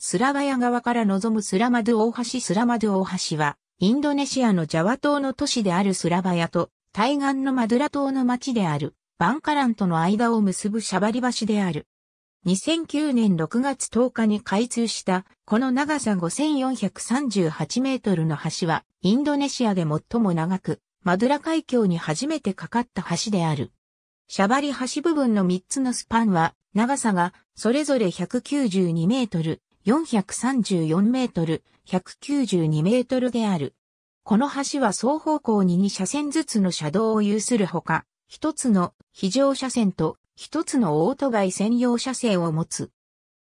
スラバヤ側から望むスラマドゥ大橋スラマドゥ大橋は、インドネシアのジャワ島の都市であるスラバヤと、対岸のマドゥラ島の町である、バンカランとの間を結ぶシャバリ橋である。2009年6月10日に開通した、この長さ5438メートルの橋は、インドネシアで最も長く、マドゥラ海峡に初めてかかった橋である。シャバリ橋部分の3つのスパンは、長さがそれぞれ192メートル、434メートル、192メートルである。この橋は双方向に2車線ずつの車道を有するほか、一つの非常車線と一つのオートバイ専用車線を持つ。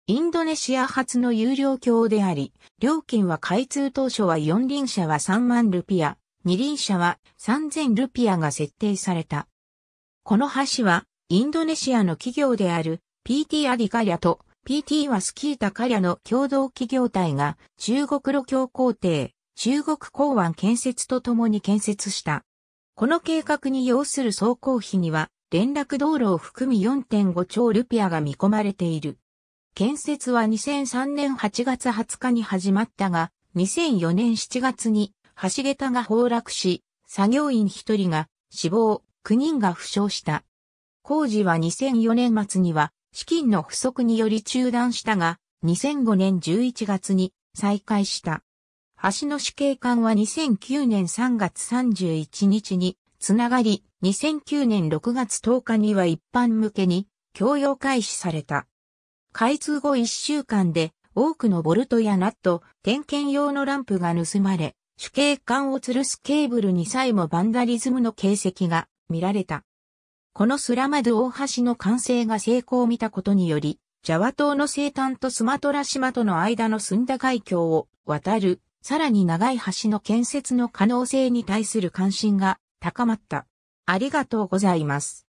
インドネシア発の有料橋であり、料金は開通当初は4輪車は3万ルピア、2輪車は3000ルピアが設定された。この橋は、インドネシアの企業である PT アディカリャと PT はスキータカリアの共同企業体が中国路橋工程、中国港湾建設とともに建設した。この計画に要する走行費には連絡道路を含み4.5兆ルピアが見込まれている。建設は2003年8月20日に始まったが、2004年7月に橋桁が崩落し、作業員1人が死亡、9人が負傷した。工事は2004年末には資金の不足により中断したが、2005年11月に再開した。橋の死刑艦は2009年3月31日につながり、2009年6月10日には一般向けに供用開始された。開通後1週間で多くのボルトやナット、点検用のランプが盗まれ、主計艦を吊るすケーブルにさえもバンダリズムの形跡が見られた。このスラマド大橋の完成が成功を見たことにより、ジャワ島の西端とスマトラ島との間のスンダ海峡を渡る、さらに長い橋の建設の可能性に対する関心が高まった。ありがとうございます。